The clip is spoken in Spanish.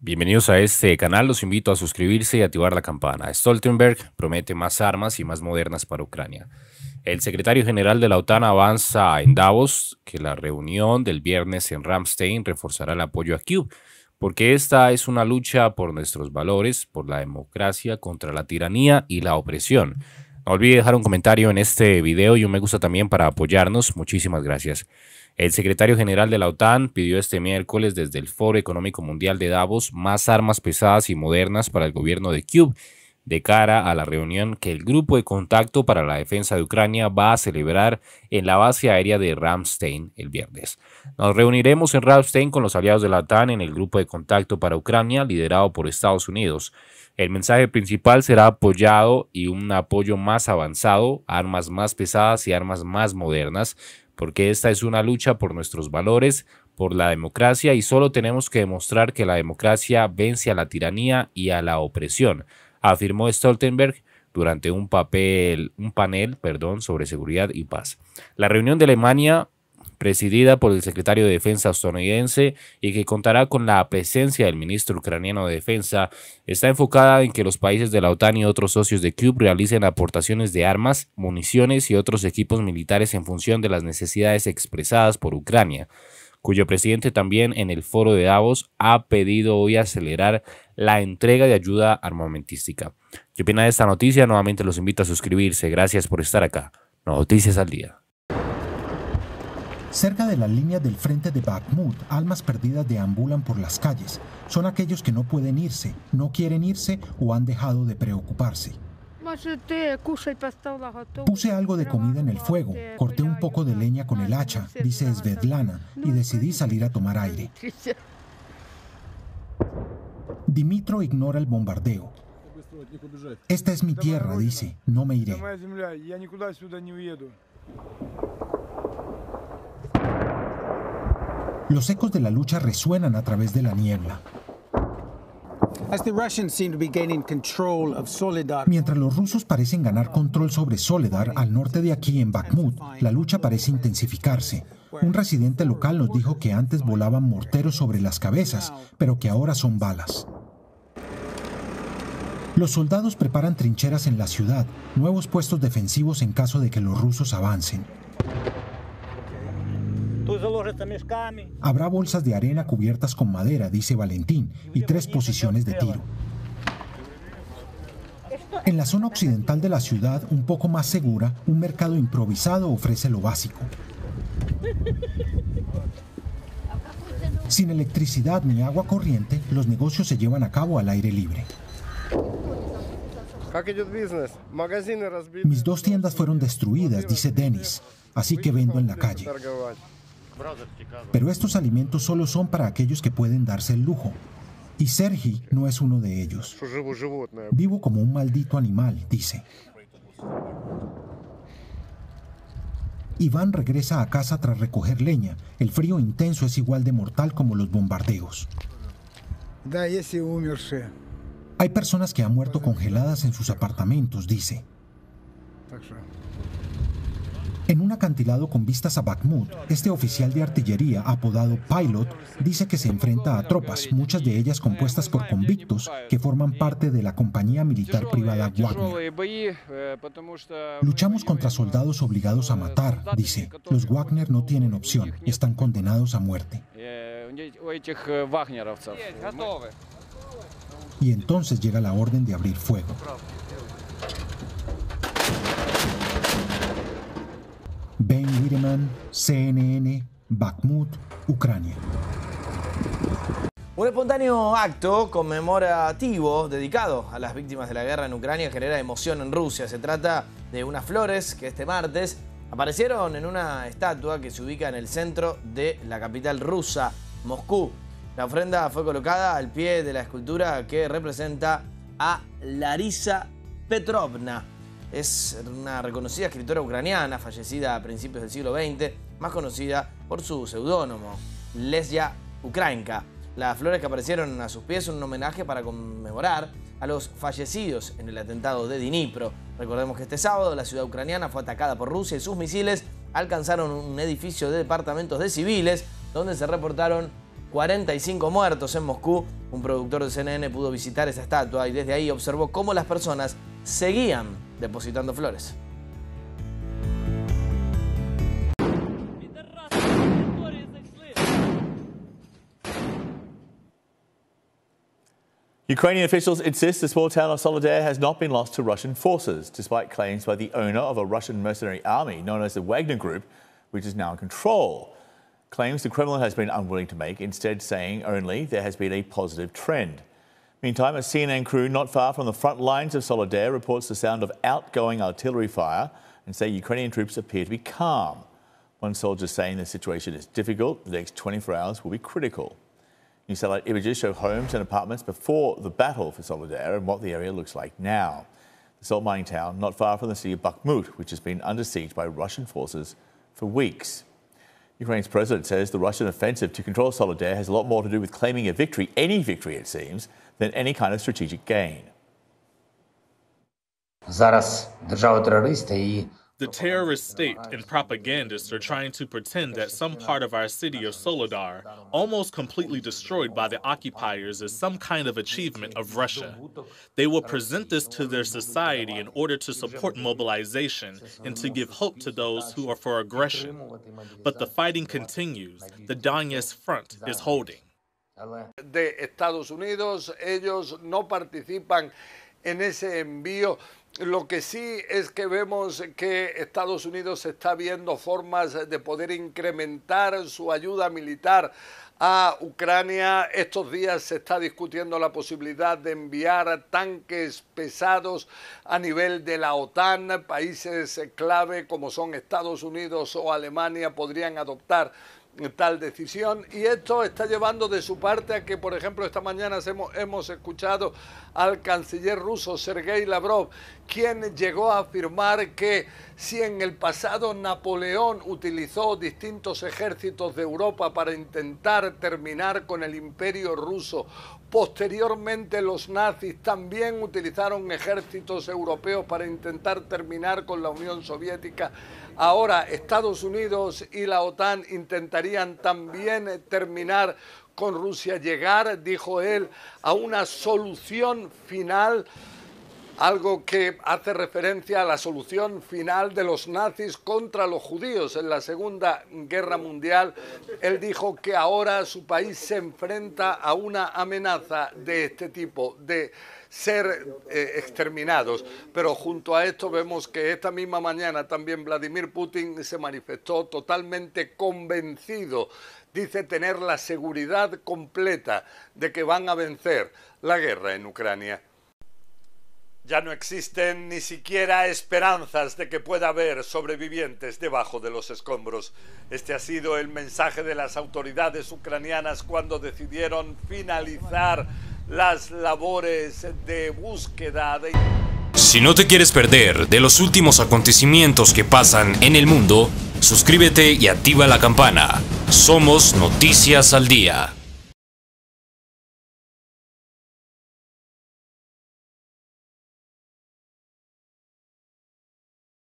Bienvenidos a este canal, los invito a suscribirse y activar la campana. Stoltenberg promete más armas y más modernas para Ucrania. El secretario general de la OTAN avanza en Davos que la reunión del viernes en Ramstein reforzará el apoyo a Kiev, porque esta es una lucha por nuestros valores, por la democracia, contra la tiranía y la opresión. No olvide dejar un comentario en este video y un me gusta también para apoyarnos. Muchísimas gracias. El secretario general de la OTAN pidió este miércoles desde el Foro Económico Mundial de Davos más armas pesadas y modernas para el gobierno de Kiev de cara a la reunión que el Grupo de Contacto para la Defensa de Ucrania va a celebrar en la base aérea de Ramstein el viernes. Nos reuniremos en Ramstein con los aliados de la OTAN en el Grupo de Contacto para Ucrania liderado por Estados Unidos. El mensaje principal será apoyado y un apoyo más avanzado, armas más pesadas y armas más modernas porque esta es una lucha por nuestros valores, por la democracia y solo tenemos que demostrar que la democracia vence a la tiranía y a la opresión, afirmó Stoltenberg durante un papel, un panel, perdón, sobre seguridad y paz. La reunión de Alemania presidida por el secretario de Defensa estadounidense y que contará con la presencia del ministro ucraniano de Defensa, está enfocada en que los países de la OTAN y otros socios de Cube realicen aportaciones de armas, municiones y otros equipos militares en función de las necesidades expresadas por Ucrania cuyo presidente también en el foro de Davos ha pedido hoy acelerar la entrega de ayuda armamentística. ¿Qué opina de esta noticia? Nuevamente los invito a suscribirse. Gracias por estar acá. Noticias al día. Cerca de la línea del frente de Bakhmut, almas perdidas deambulan por las calles. Son aquellos que no pueden irse, no quieren irse o han dejado de preocuparse. Puse algo de comida en el fuego, corté un poco de leña con el hacha, dice Svetlana, y decidí salir a tomar aire. Dimitro ignora el bombardeo. Esta es mi tierra, dice, no me iré. Los ecos de la lucha resuenan a través de la niebla. Mientras los rusos parecen ganar control sobre Soledar, al norte de aquí, en Bakhmut, la lucha parece intensificarse. Un residente local nos dijo que antes volaban morteros sobre las cabezas, pero que ahora son balas. Los soldados preparan trincheras en la ciudad, nuevos puestos defensivos en caso de que los rusos avancen. Habrá bolsas de arena cubiertas con madera, dice Valentín, y tres posiciones de tiro. En la zona occidental de la ciudad, un poco más segura, un mercado improvisado ofrece lo básico. Sin electricidad ni agua corriente, los negocios se llevan a cabo al aire libre. Mis dos tiendas fueron destruidas, dice Denis, así que vendo en la calle. Pero estos alimentos solo son para aquellos que pueden darse el lujo. Y Sergi no es uno de ellos. Vivo como un maldito animal, dice. Iván regresa a casa tras recoger leña. El frío intenso es igual de mortal como los bombardeos. Hay personas que han muerto congeladas en sus apartamentos, dice. En un acantilado con vistas a Bakhmut, este oficial de artillería, apodado Pilot, dice que se enfrenta a tropas, muchas de ellas compuestas por convictos que forman parte de la compañía militar privada Wagner. Luchamos contra soldados obligados a matar, dice. Los Wagner no tienen opción, están condenados a muerte. Y entonces llega la orden de abrir fuego. Ben Wiedemann, CNN, Bakhmut, Ucrania. Un espontáneo acto conmemorativo dedicado a las víctimas de la guerra en Ucrania genera emoción en Rusia. Se trata de unas flores que este martes aparecieron en una estatua que se ubica en el centro de la capital rusa, Moscú. La ofrenda fue colocada al pie de la escultura que representa a Larisa Petrovna, es una reconocida escritora ucraniana fallecida a principios del siglo XX, más conocida por su seudónimo, Lesya Ukrainka. Las flores que aparecieron a sus pies son un homenaje para conmemorar a los fallecidos en el atentado de Dnipro. Recordemos que este sábado la ciudad ucraniana fue atacada por Rusia y sus misiles alcanzaron un edificio de departamentos de civiles donde se reportaron 45 muertos en Moscú. Un productor de CNN pudo visitar esa estatua y desde ahí observó cómo las personas seguían depositando flores. Ukrainian officials insist the small town of Solidar has not been lost to Russian forces, despite claims by the owner of a Russian mercenary army known as the Wagner Group, which is now in control. Claims the Kremlin has been unwilling to make, instead saying only there has been a positive trend. Meantime, a CNN crew not far from the front lines of Solidar reports the sound of outgoing artillery fire and say Ukrainian troops appear to be calm. One soldier saying the situation is difficult, the next 24 hours will be critical. New satellite images show homes and apartments before the battle for Solidar and what the area looks like now. The salt mining town not far from the city of Bakhmut, which has been under siege by Russian forces for weeks. Ukraine's president says the Russian offensive to control Solidar has a lot more to do with claiming a victory, any victory it seems, than any kind of strategic gain. Зараз держава і the terrorist state and propagandists are trying to pretend that some part of our city of Solodar, almost completely destroyed by the occupiers, is some kind of achievement of Russia. They will present this to their society in order to support mobilization and to give hope to those who are for aggression. But the fighting continues. The Donetsk front is holding. De Estados Unidos, ellos no participan en ese envío Lo que sí es que vemos que Estados Unidos está viendo formas de poder incrementar su ayuda militar a Ucrania. Estos días se está discutiendo la posibilidad de enviar tanques pesados a nivel de la OTAN. Países clave como son Estados Unidos o Alemania podrían adoptar tal decisión y esto está llevando de su parte a que, por ejemplo, esta mañana hemos, escuchado al canciller ruso Sergei Lavrov, quien llegó a afirmar que si en el pasado Napoleón utilizó distintos ejércitos de Europa para intentar terminar con el imperio ruso Posteriormente los nazis también utilizaron ejércitos europeos para intentar terminar con la Unión Soviética. Ahora Estados Unidos y la OTAN intentarían también terminar con Rusia, llegar, dijo él, a una solución final algo que hace referencia a la solución final de los nazis contra los judíos en la Segunda Guerra Mundial. Él dijo que ahora su país se enfrenta a una amenaza de este tipo, de ser eh, exterminados. Pero junto a esto vemos que esta misma mañana también Vladimir Putin se manifestó totalmente convencido, dice tener la seguridad completa de que van a vencer la guerra en Ucrania. Ya no existen ni siquiera esperanzas de que pueda haber sobrevivientes debajo de los escombros. Este ha sido el mensaje de las autoridades ucranianas cuando decidieron finalizar las labores de búsqueda de... Si no te quieres perder de los últimos acontecimientos que pasan en el mundo, suscríbete y activa la campana. Somos Noticias al Día.